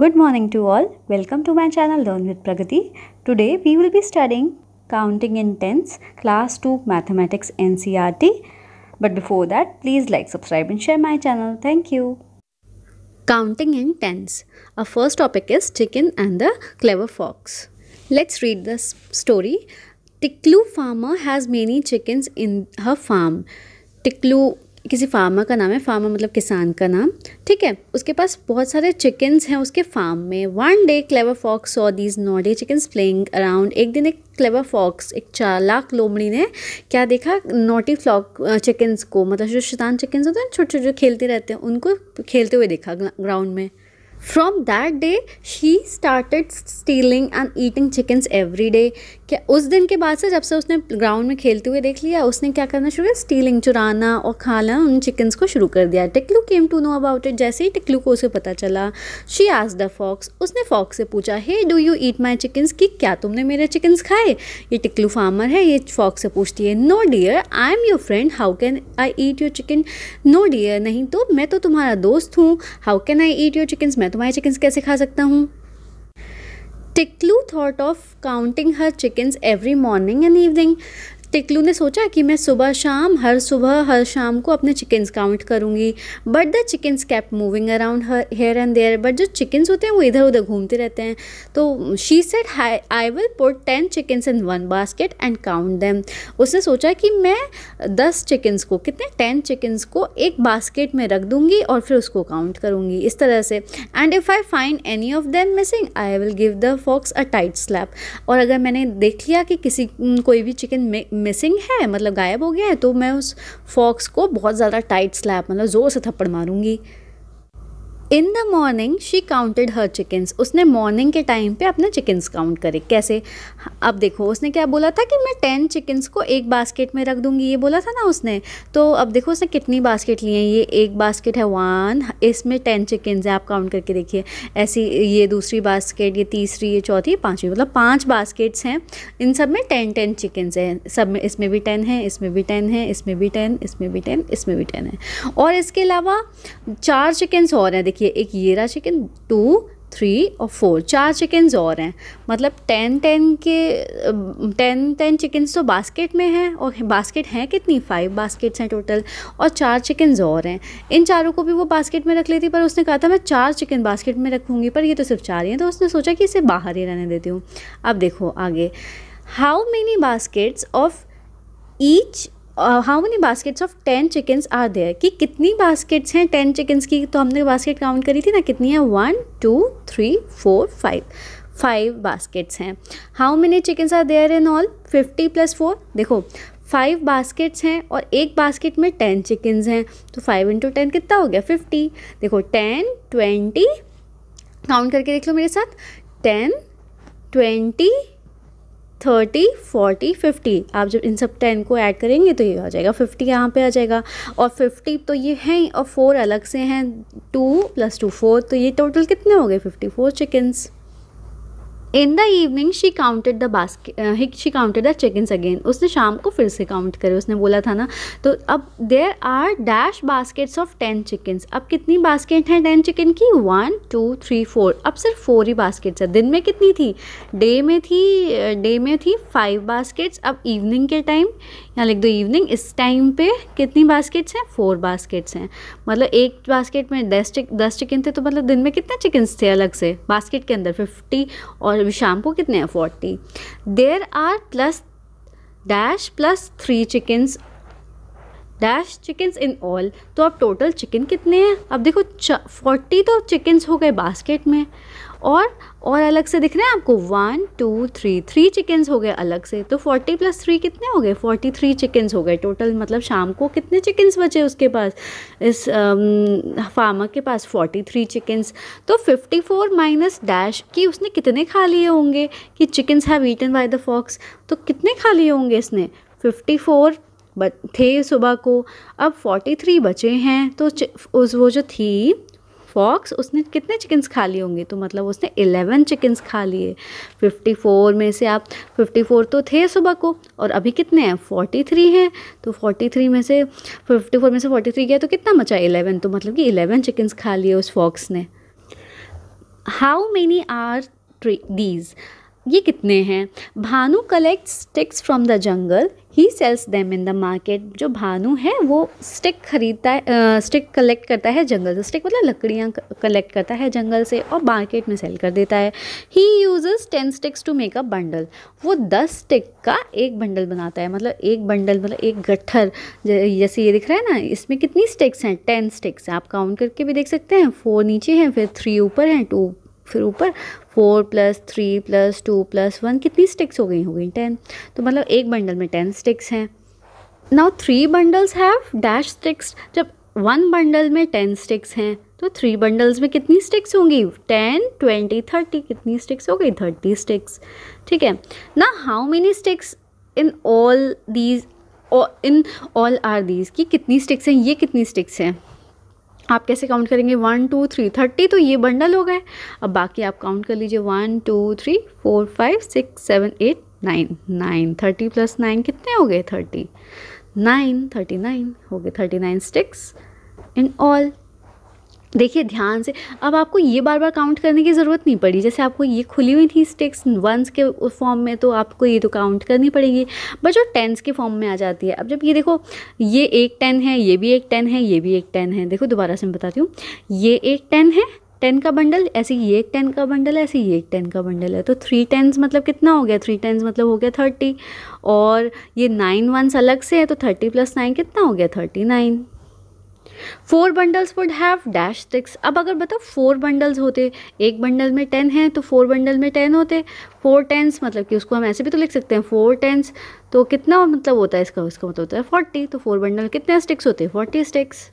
Good morning to all. Welcome to my channel Learn with Pragati. Today we will be studying Counting in Tens Class 2 Mathematics NCRT. But before that, please like, subscribe and share my channel. Thank you. Counting in Tens. Our first topic is Chicken and the Clever Fox. Let's read this story. Tiklu farmer has many chickens in her farm. Tiklu किसी farmer का नाम है farmer मतलब किसान का नाम ठीक है उसके पास बहुत सारे चिकन्स हैं उसके फार्म में one day clever fox saw these naughty chickens playing around एक दिन एक क्लेवर फॉक्स एक चालाक लोमड़ी ने क्या देखा नोटी फ्लॉक चिकन्स को मतलब जो शैतान चिकन्स होते हैं छोटे छोटे जो खेलते रहते हैं उनको खेलते हुए देखा ग्राउंड में from that day she started stealing and eating chickens every day क्या उस दिन के बाद से जब से उसने ग्राउंड में खेलते हुए देख लिया उसने क्या करना शुरू किया स्टीलिंग चुराना और खाना उन चिकन्स को शुरू कर दिया Tiklu came to know about it जैसे ही टिकलू को उसे पता चला शी आज द फॉक्स उसने फॉक्स से पूछा hey do you eat my chickens कि क्या तुमने मेरे चिकन्स खाए ये टिकलू फार्मर है ये फॉक्स से पूछती है no dear I am your friend how can I eat your chicken no dear नहीं तो मैं तो तुम्हारा दोस्त हूँ how can I eat your chickens मैं तो मैं चिकन्स कैसे खा सकता हूँ Tiklu thought of counting her chickens every morning and evening Tiklu ने सोचा कि मैं सुबह शाम हर सुबह हर शाम को अपने चिकन्स काउंट करूँगी but the chickens kept moving around here here and there but जो चिकन्स होते हैं वो इधर उधर घूमते रहते हैं तो she said hi I will put ten chickens in one basket and count them उसने सोचा कि मैं दस चिकन्स को कितने टेन चिकन्स को एक बास्केट में रख दूँगी और फिर उसको काउंट करूँगी इस तरह से and if I find any of them missing I will give the fox a tight slap और अगर मैंने देख लिया कि किसी कोई भी चिकन मिसिंग है मतलब गायब हो गया है तो मैं उस फॉक्स को बहुत ज़्यादा टाइट स्लैप मतलब ज़ोर से थप्पड़ मारूंगी in the morning she counted her chickens उसने मॉर्निंग के टाइम पे अपने चिकन्स काउंट करे कैसे अब देखो उसने क्या बोला था कि मैं टेन चिकन्स को एक बास्केट में रख दूँगी ये बोला था ना उसने तो अब देखो उसने कितनी बास्केट लिए हैं ये एक बास्केट है वन इसमें टेन चिकन्स है आप काउंट करके देखिए ऐसी ये दूसरी बास्केट ये तीसरी ये चौथी पाँचवीं मतलब पाँच बास्केट्स हैं इन सब में टेन टेन चिकन्स हैं सब में इसमें भी टेन है इसमें भी टेन है इसमें भी टेन इसमें भी टेन इसमें भी टेन है और इसके अलावा चार चिकन्स और हैं देखिए देखिए एक ये रहा चिकन टू थ्री और फोर चार चिकन्स और हैं मतलब टेन टेन के टेन टेन चिकन्स तो बास्केट में हैं और बास्केट हैं कितनी फाइव बास्केट्स हैं टोटल और चार चिकन्स और हैं इन चारों को भी वो बास्केट में रख लेती पर उसने कहा था मैं चार चिकन बास्केट में रखूँगी पर ये तो सिर्फ चार ही हैं तो उसने सोचा कि इसे बाहर ही रहने देती हूँ अब देखो आगे how many baskets of each how many baskets of ten chickens are there कि कितनी बास्केट्स हैं टेन चिकन्स की तो हमने बास्केट काउंट करी थी ना कितनी है one two three four five five baskets हैं how many chickens are there in all fifty plus four देखो फाइव बास्केट्स हैं और एक बास्केट में टेन चिकन्स हैं तो फाइव इंटू टेन कितना हो गया फिफ्टी देखो टेन ट्वेंटी काउंट करके देख लो मेरे साथ ten twenty thirty forty fifty आप जब इन सब टेन को ऐड करेंगे तो ये आ जाएगा फिफ्टी यहाँ पे आ जाएगा और फिफ्टी तो ये हैं और फोर अलग से हैं टू प्लस टू फोर तो ये टोटल कितने हो गए fifty four chickens in the evening she counted the basket she counted the chickens again उसने शाम को फिर से काउंट करे उसने बोला था ना तो अब there are dash baskets of ten chickens अब कितनी बास्केट हैं टेन चिकन की वन टू थ्री फोर अब सिर्फ फोर ही बास्केट्स है दिन में कितनी थी डे में थी डे uh, में थी फाइव बास्केट्स अब इवनिंग के टाइम यहाँ लिख दो इवनिंग इस टाइम पे कितनी बास्केट्स हैं फोर बास्केट्स हैं मतलब एक बास्केट में दस चिक दस चिकन थे तो मतलब दिन में कितने चिकन्स थे अलग से बास्केट के अंदर फिफ्टी और मतलब शैम्पू कितने हैं forty there are plus dash plus three chickens dash chickens in all तो अब टोटल चिकन कितने हैं अब देखो फोर्टी तो चिकन्स हो गए बास्केट में और और अलग से दिख रहे हैं आपको one two three three chickens हो गए अलग से तो फोर्टी प्लस थ्री कितने हो गए फोर्टी थ्री चिकन्स हो गए टोटल मतलब शाम को कितने चिकन्स बचे उसके पास इस फार्मर um, के पास फोर्टी थ्री चिकन्स तो फिफ्टी फोर माइनस डैश कि उसने कितने खा लिए होंगे कि chickens have eaten by the fox तो कितने खा लिए होंगे इसने फिफ्टी फोर थे सुबह को अब फोर्टी थ्री बचे हैं तो उस वो जो थी फॉक्स उसने कितने चिकन्स खा लिए होंगे तो मतलब उसने एलेवन चिकन्स खा लिए फिफ्टी फोर में से आप फिफ्टी फोर तो थे सुबह को और अभी कितने हैं फोर्टी थ्री हैं तो फोर्टी थ्री में से फिफ्टी फोर में से फोर्टी थ्री गया तो कितना मचा एलेवन तो मतलब कि एलेवन चिकन्स खा लिए उस फॉक्स ने how many are three these ये कितने हैं Bhanu collect sticks from the jungle he sells them in the market जो भानु है वो स्टिक खरीदता है स्टिक कलेक्ट करता है जंगल से स्टिक मतलब लकड़ियाँ कलेक्ट करता है जंगल से और मार्केट में सेल कर देता है he uses ten sticks to make a bundle वो दस स्टिक का एक बंडल बनाता है मतलब एक बंडल मतलब एक गट्ठर जैसे ये दिख रहा है ना इसमें कितनी स्टिक्स हैं टेन स्टिक्स आप काउंट करके भी देख सकते हैं फोर नीचे हैं फिर थ्री ऊपर हैं टू फिर ऊपर four plus three plus two plus one कितनी स्टिक्स हो गई हो गई टेन तो मतलब एक बंडल में टेन स्टिक्स हैं now three bundles have dash sticks जब वन बंडल में टेन स्टिक्स हैं तो थ्री बंडल्स में कितनी स्टिक्स होंगी टेन ट्वेंटी थर्टी कितनी स्टिक्स हो गई थर्टी स्टिक्स ठीक है ना how many sticks in all these in all are these की कितनी स्टिक्स हैं ये कितनी स्टिक्स हैं आप कैसे काउंट करेंगे वन टू थ्री थर्टी तो ये बंडल हो गए अब बाकी आप काउंट कर लीजिए one two three four five six seven eight nine nine thirty plus nine कितने हो गए थर्टी नाइन थर्टी नाइन हो गए thirty nine sticks in all देखिए ध्यान से अब आपको ये बार बार काउंट करने की ज़रूरत नहीं पड़ी जैसे आपको ये खुली हुई थी स्टिक्स वंस के फॉर्म में तो आपको ये तो काउंट करनी पड़ेगी बट जो टेंस के फॉर्म में आ जाती है अब जब ये देखो ये एक टेन है ये भी एक टेन है ये भी एक टेन है देखो दोबारा से मैं बताती हूँ ये एक टेन है टेन का बंडल ऐसे ये एक टेन का बंडल है ऐसे ये एक टेन का बंडल है तो थ्री टेंस मतलब कितना हो गया थ्री टेंस मतलब हो गया थर्टी और ये नाइन वंस अलग से है तो थर्टी प्लस नाइन कितना हो गया thirty nine four bundles would have dash six अब अगर बताओ फोर बंडल्स होते एक बंडल में टेन है तो फोर बंडल में टेन होते फोर टेंस मतलब कि उसको हम ऐसे भी तो लिख सकते हैं फोर टेंस तो कितना मतलब होता है इसका उसका मतलब होता है फोर्टी तो फोर बंडल कितने स्टिक्स होते हैं फोर्टी स्टिक्स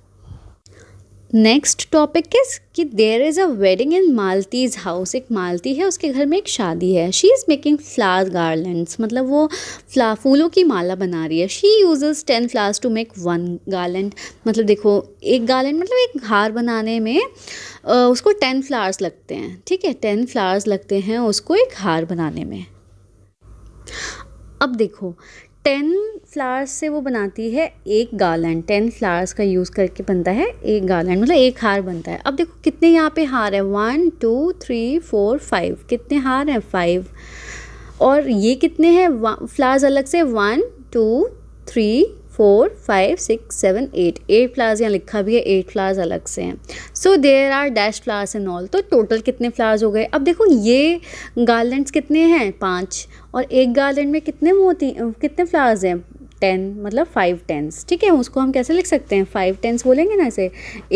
नेक्स्ट टॉपिक किस कि there is a wedding in Malti's house एक मालती है उसके घर में एक शादी है she is making flower garlands मतलब वो फ्ला फूलों की माला बना रही है she use ten flowers to make one garland मतलब देखो एक गार्लेंड मतलब एक हार बनाने में उसको टेन फ्लावर्स लगते हैं ठीक है टेन फ्लावर्स लगते हैं उसको एक हार बनाने में अब देखो टेन फ्लावर्स से वो बनाती है एक गार्लैंड टेन फ्लावर्स का यूज़ करके बनता है एक गार्लैंड मतलब एक हार बनता है अब देखो कितने यहाँ पे हार है one two three four five कितने हार हैं फाइव और ये कितने हैं फ्लावर्स अलग से one two three four five six seven eight eight flowers यहाँ लिखा भी है एट फ्लावर्स अलग से हैं so there are dash flowers and all तो टोटल कितने फ्लावर्स हो गए अब देखो ये गार्लेंड्स कितने हैं पाँच और एक गार्लेंड में कितने मोती कितने फ्लावर्स हैं टेन मतलब फाइव टेंस ठीक है उसको हम कैसे लिख सकते हैं फाइव टेंस बोलेंगे ना इसे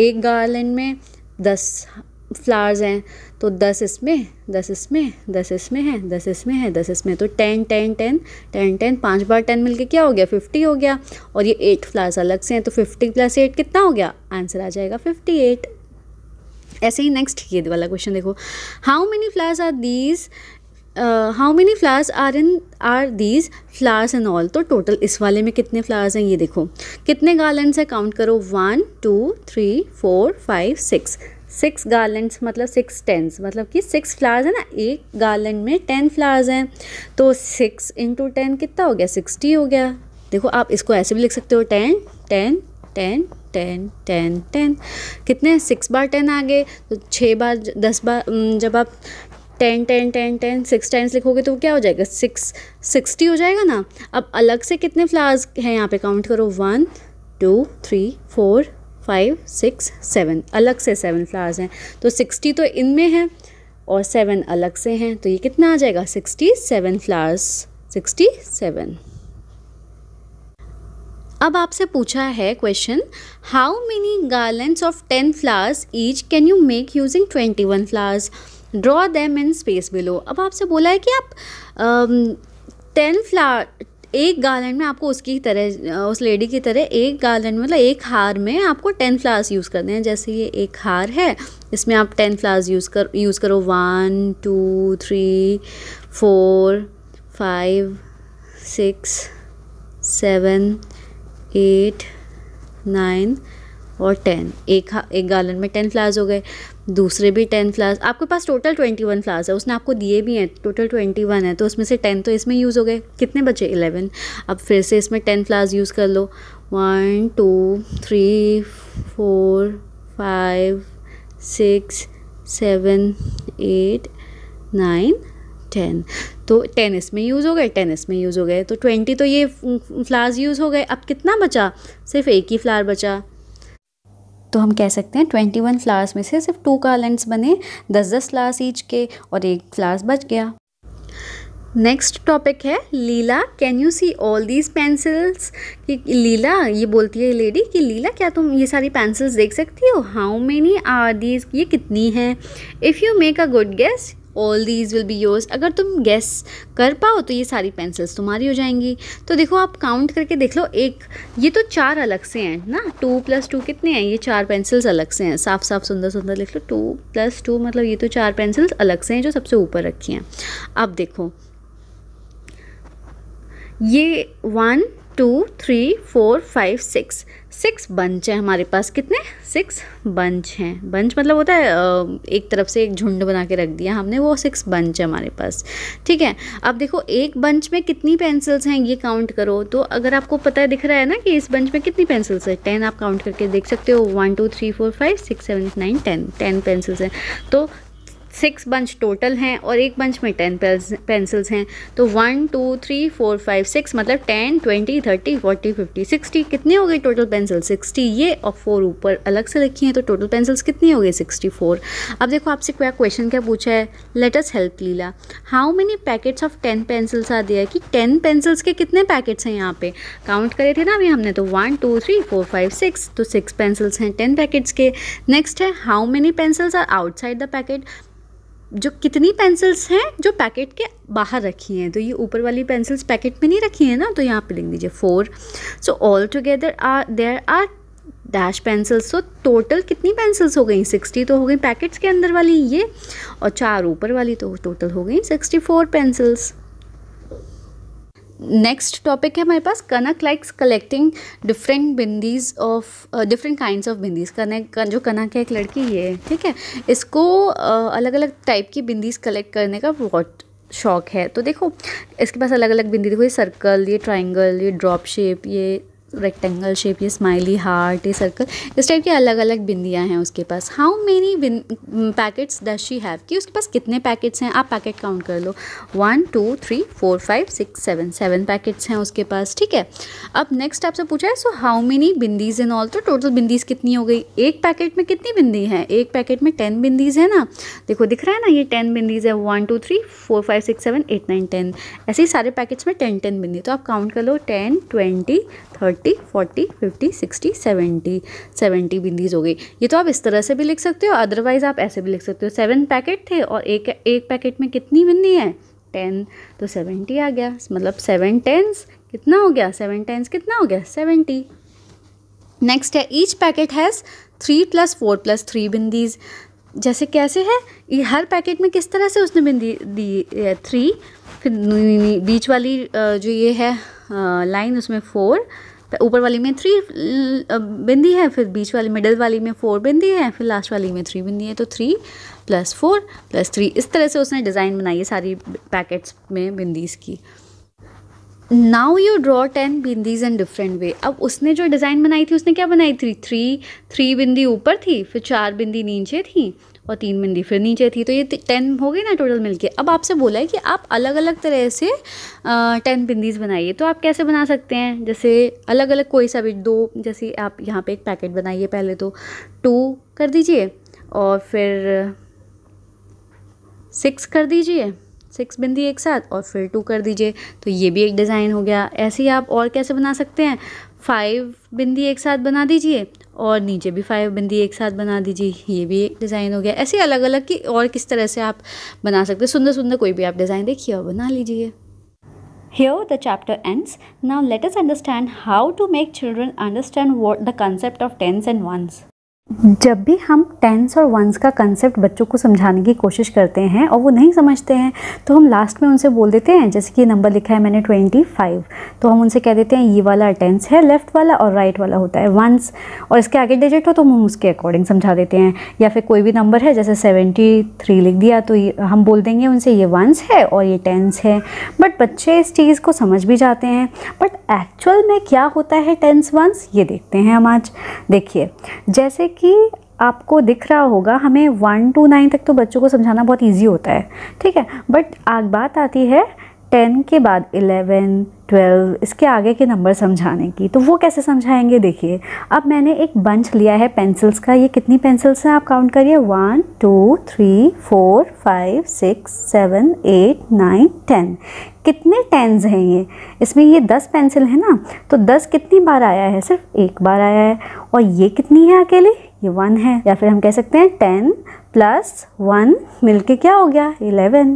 एक गार्लेंड में दस फ्लावर्स हैं तो दस इसमें दस इसमें दस इसमें हैं दस इसमें है दस इसमें तो ten ten ten ten ten पाँच बार टेन मिलके क्या हो गया फिफ्टी हो गया और ये एट फ्लावर्स अलग से हैं तो फिफ्टी प्लस एट कितना हो गया आंसर आ जाएगा फिफ्टी एट ऐसे ही नेक्स्ट ये वाला क्वेश्चन देखो how many flowers are these how many flowers are in are these flowers in all तो टोटल इस वाले में कितने फ्लावर्स हैं ये देखो कितने गार्लेंड्स हैं काउंट करो one two three four five six six garlands मतलब सिक्स टेंस मतलब कि सिक्स फ्लावर्स है ना एक गार्लेंड में टेन फ्लावर्स हैं तो सिक्स इंटू टेन कितना हो गया सिक्सटी हो गया देखो आप इसको ऐसे भी लिख सकते हो ten ten ten ten ten ten कितने सिक्स बार टेन आ गए तो छः बार दस बार जब आप ten ten ten ten six times लिखोगे तो क्या हो जाएगा सिक्स सिक्सटी हो जाएगा ना अब अलग से कितने फ्लावर्स हैं यहाँ पे काउंट करो one two three four five six seven अलग से सेवन फ्लावर्स हैं तो सिक्सटी तो इनमें हैं और सेवन अलग से हैं तो ये कितना आ जाएगा sixty seven flowers sixty seven अब आपसे पूछा है question how many garlands of ten flowers each can you make using twenty one flowers draw them in space below अब आपसे बोला है कि आप टेन um, फ्लावर एक गार्लेंड में आपको उसकी तरह उस लेडी की तरह एक गार्लेंड मतलब एक हार में आपको टेन फ्लावर्स यूज़ करने हैं जैसे ये एक हार है इसमें आप टेन फ्लावर्स यूज़ कर यूज़ करो one two three four five six seven eight nine और टेन एक एक गार्लन में टेन फ्लावर्स हो गए दूसरे भी टेन फ्लावर्स आपके पास टोटल ट्वेंटी वन फ्लावर्स है उसने आपको दिए भी हैं टोटल ट्वेंटी वन है तो उसमें से टेन तो इसमें यूज़ हो गए कितने बचे इलेवन अब फिर से इसमें टेन फ्लावर्स यूज़ कर लो one two three four five six seven eight nine ten तो टेन इसमें यूज़ हो गए टेन इसमें यूज़ हो गए तो ट्वेंटी तो ये फ्लावर्स यूज़ हो गए अब कितना बचा सिर्फ एक ही फ्लावर बचा तो हम कह सकते हैं ट्वेंटी वन फ्लावर्स में से सिर्फ टू कार्लेंट्स बने दस दस फ्लावर्स ईच के और एक फ्लावर्स बच गया नेक्स्ट टॉपिक है Leela can you see all these pencils कि लीला ये बोलती है लेडी कि लीला क्या तुम ये सारी पेंसिल्स देख सकती हो हाउ मेनी आर दीज ये कितनी हैं if you make a good guess all these will be yours अगर तुम गेस कर पाओ तो ये सारी पेंसिल्स तुम्हारी हो जाएंगी तो देखो आप काउंट करके देख लो एक ये तो चार अलग से हैं ना टू प्लस टू कितने हैं ये चार पेंसिल्स अलग से हैं साफ साफ सुंदर सुंदर लिख लो टू प्लस टू मतलब ये तो चार पेंसिल्स अलग से हैं जो सबसे ऊपर रखी हैं अब देखो ये one two three four five six six bunch हैं हमारे पास कितने सिक्स बंच हैं बंच मतलब होता है एक तरफ से एक झुंड बना के रख दिया हमने वो सिक्स बंच है हमारे पास ठीक है अब देखो एक बंच में कितनी पेंसिल्स हैं ये काउंट करो तो अगर आपको पता है दिख रहा है ना कि इस बंच में कितनी पेंसिल्स हैं टेन आप काउंट करके देख सकते हो one two three four five six seven nine ten ten pencils हैं तो सिक्स बंच टोटल हैं और एक बंच में टेन पेंसिल्स हैं तो one two three four five six मतलब ten twenty thirty forty fifty sixty कितने हो गए टोटल पेंसिल सिक्सटी ये और फोर ऊपर अलग से रखी हैं तो टोटल पेंसिल्स कितनी हो गई सिक्सटी फोर अब देखो आपसे क्या क्वेश्चन क्या पूछा है let's help Leela how many packets of ten pencils आ दिया कि टेन पेंसिल्स के कितने पैकेट्स हैं यहाँ पे काउंट करे थे ना अभी हमने तो one two three four five six तो सिक्स पेंसिल्स हैं टेन पैकेट्स के नेक्स्ट है how many pencils are outside the packet जो कितनी पेंसिल्स हैं जो पैकेट के बाहर रखी हैं तो ये ऊपर वाली पेंसिल्स पैकेट में नहीं रखी हैं ना तो यहाँ पे लिख दीजिए four so all together are there are dash pencils तो टोटल कितनी पेंसिल्स हो गई सिक्सटी तो हो गई पैकेट्स के अंदर वाली ये और चार ऊपर वाली तो टोटल हो गई sixty four pencils next topic है हमारे पास Kanak likes collecting different bindis of different kinds of bindis Kanak जो कनक है एक लड़की ये ठीक है इसको uh, अलग अलग टाइप की बिंदीज कलेक्ट करने का बहुत शौक है तो देखो इसके पास अलग अलग बिंदी देखो ये सर्कल ये ट्राइंगल ये ड्रॉप शेप ये रेक्टेंगल शेप ये स्माइली हार्ट ये सर्कल इस टाइप की अलग अलग बिंदियाँ हैं उसके पास how many packets does she have कि उसके पास कितने पैकेट्स हैं आप पैकेट काउंट कर लो one two three four five six seven seven packets हैं उसके पास ठीक है अब नेक्स्ट आपसे पूछा है so how many bindis in all तो टोटल बिंदीज कितनी हो गई एक पैकेट में कितनी बिंदी है एक पैकेट में टेन बिंदीज है ना देखो दिख रहा है ना ये टेन बिंदीज है one two three four five six seven eight nine ten ऐसे ही सारे पैकेट्स में टेन टेन बिंदी तो आप काउंट कर लो ten twenty thirty thirty forty fifty sixty seventy seventy bindis हो गई ये तो आप इस तरह से भी लिख सकते हो अदरवाइज़ आप ऐसे भी लिख सकते हो सेवन पैकेट थे और एक एक पैकेट में कितनी बिंदी है टेन तो सेवेंटी आ गया मतलब सेवन टेंस कितना हो गया सेवन टेंस कितना हो गया सेवेंटी नेक्स्ट है each packet has three plus four plus three बिंदीज जैसे कैसे है ये हर पैकेट में किस तरह से उसने बिंदी दी थ्री फिर बीच वाली जो ये है लाइन उसमें फोर तो ऊपर वाली में थ्री बिंदी है फिर बीच वाली मिडल वाली में फोर बिंदी है फिर लास्ट वाली में थ्री बिंदी है तो three plus four plus three इस तरह से उसने डिज़ाइन बनाई है सारी पैकेट्स में बिंदीज़ की नाउ यू ड्रॉ टेन बिंदीज इन डिफरेंट वे अब उसने जो डिज़ाइन बनाई थी उसने क्या बनाई थी थ्री थ्री बिंदी ऊपर थी फिर चार बिंदी नीचे थी और तीन बिंदी फिर नीचे थी तो ये टेन हो गई ना टोटल मिलके अब आपसे बोला है कि आप अलग अलग तरह से टेन बिंदीज बनाइए तो आप कैसे बना सकते हैं जैसे अलग अलग कोई सा भी दो जैसे आप यहाँ पे एक पैकेट बनाइए पहले तो टू कर दीजिए और फिर सिक्स कर दीजिए सिक्स बिंदी एक साथ और फिर टू कर दीजिए तो ये भी एक डिज़ाइन हो गया ऐसे ही आप और कैसे बना सकते हैं फाइव बिंदी एक साथ बना दीजिए और नीचे भी फाइव बंदी एक साथ बना दीजिए ये भी एक डिज़ाइन हो गया ऐसे अलग अलग की और किस तरह से आप बना सकते सुंदर सुंदर कोई भी आप डिज़ाइन देखिए और बना लीजिए Here the chapter ends. Now let us understand how to make children understand what the concept of tens and ones. जब भी हम टेंस और वंस का कंसेप्ट बच्चों को समझाने की कोशिश करते हैं और वो नहीं समझते हैं तो हम लास्ट में उनसे बोल देते हैं जैसे कि नंबर लिखा है मैंने ट्वेंटी फाइव तो हम उनसे कह देते हैं ये वाला टेंस है लेफ़्ट वाला और राइट वाला होता है वंस और इसके आगे डिजिट हो तो हम उसके अकॉर्डिंग समझा देते हैं या फिर कोई भी नंबर है जैसे सेवेंटी थ्री लिख दिया तो हम बोल देंगे उनसे ये वंस है और ये टेंस है बट बच्चे इस चीज़ को समझ भी जाते हैं बट एक्चुअल में क्या होता है टेंस वंस ये देखते हैं हम आज देखिए जैसे कि आपको दिख रहा होगा हमें वन टू नाइन तक तो बच्चों को समझाना बहुत ईजी होता है ठीक है बट आग बात आती है टेन के बाद इलेवन ट्वेल्व इसके आगे के नंबर समझाने की तो वो कैसे समझाएंगे देखिए अब मैंने एक बंच लिया है पेंसिल्स का ये कितनी पेंसिल्स हैं आप काउंट करिए one two three four five six seven eight nine ten कितने टेंस हैं ये इसमें ये दस पेंसिल है ना तो दस कितनी बार आया है सिर्फ एक बार आया है और ये कितनी है अकेले ये वन है या फिर हम कह सकते हैं टेन प्लस वन मिलके क्या हो गया इलेवन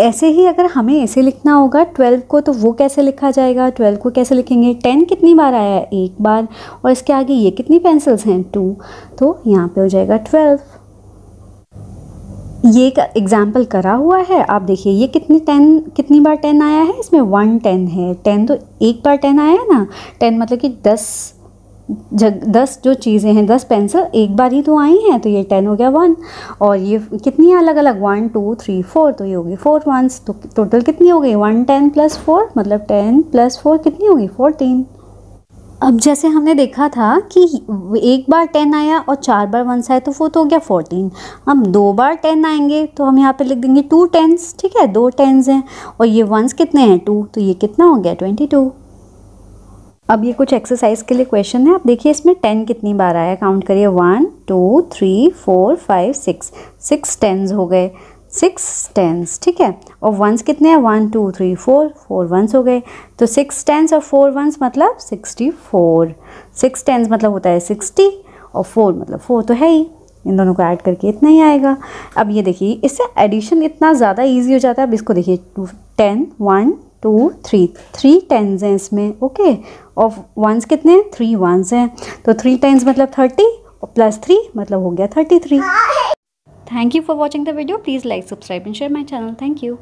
ऐसे ही अगर हमें ऐसे लिखना होगा ट्वेल्व को तो वो कैसे लिखा जाएगा ट्वेल्व को कैसे लिखेंगे टेन कितनी बार आया है एक बार और इसके आगे ये कितनी पेंसिल्स हैं टू तो यहाँ पे हो जाएगा ट्वेल्व ये एक एग्ज़ाम्पल करा हुआ है आप देखिए ये कितनी टेन कितनी बार टेन आया है इसमें वन टेन है टेन तो एक बार टेन आया है ना टेन मतलब कि दस जग दस जो चीज़ें हैं दस पेंसिल एक बार ही तो आई हैं तो ये टेन हो गया वन और ये कितनी अलग अलग वन टू थ्री फोर तो ये होगी फोर वंस तो टोटल कितनी हो गई वन टेन प्लस फोर मतलब टेन प्लस फोर कितनी होगी फोरटीन अब जैसे हमने देखा था कि एक बार टेन आया और चार बार वंस आया तो वो तो हो गया फोर्टीन हम दो बार टेन आएंगे तो हम यहाँ पे लिख देंगे टू टेंस ठीक है दो टेंस हैं और ये वंस कितने हैं टू तो ये कितना हो गया ट्वेंटी टू अब ये कुछ एक्सरसाइज के लिए क्वेश्चन है आप देखिए इसमें टेन कितनी बार आया काउंट करिए one two three four five six six tens हो गए सिक्स टेंस ठीक है और वंस कितने हैं one two three four four ones हो गए तो सिक्स टेंस और फोर वंस मतलब सिक्सटी फोर सिक्स टेंस मतलब होता है सिक्सटी और फोर मतलब फोर तो है ही इन दोनों को ऐड करके इतना ही आएगा अब ये देखिए इससे एडिशन इतना ज़्यादा ईजी हो जाता है अब इसको देखिए ten one two three three tens हैं इसमें ओके और वंस कितने हैं थ्री वंस हैं तो थ्री टेंस मतलब थर्टी और प्लस थ्री मतलब हो गया thirty three thank you for watching the video please like subscribe and share my channel thank you